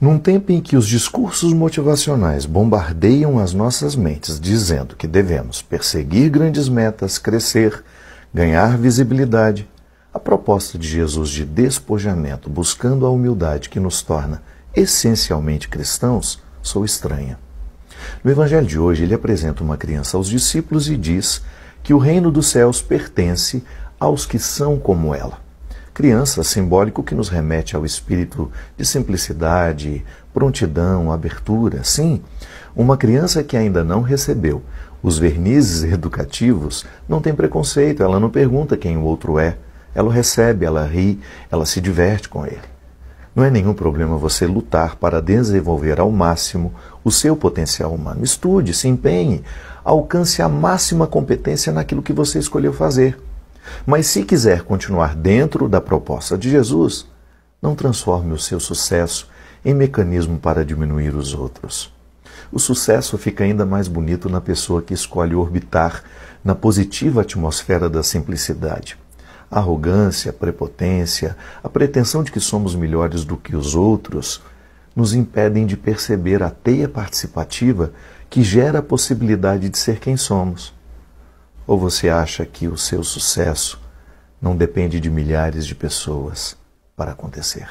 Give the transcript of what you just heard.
Num tempo em que os discursos motivacionais bombardeiam as nossas mentes dizendo que devemos perseguir grandes metas, crescer, ganhar visibilidade, a proposta de Jesus de despojamento buscando a humildade que nos torna essencialmente cristãos sou estranha. No Evangelho de hoje, ele apresenta uma criança aos discípulos e diz que o reino dos céus pertence aos que são como ela. Criança, simbólico que nos remete ao espírito de simplicidade, prontidão, abertura. Sim, uma criança que ainda não recebeu os vernizes educativos não tem preconceito, ela não pergunta quem o outro é. Ela o recebe, ela ri, ela se diverte com ele. Não é nenhum problema você lutar para desenvolver ao máximo o seu potencial humano. Estude, se empenhe, alcance a máxima competência naquilo que você escolheu fazer. Mas se quiser continuar dentro da proposta de Jesus, não transforme o seu sucesso em mecanismo para diminuir os outros. O sucesso fica ainda mais bonito na pessoa que escolhe orbitar na positiva atmosfera da simplicidade. A arrogância, a prepotência, a pretensão de que somos melhores do que os outros nos impedem de perceber a teia participativa que gera a possibilidade de ser quem somos. Ou você acha que o seu sucesso não depende de milhares de pessoas para acontecer?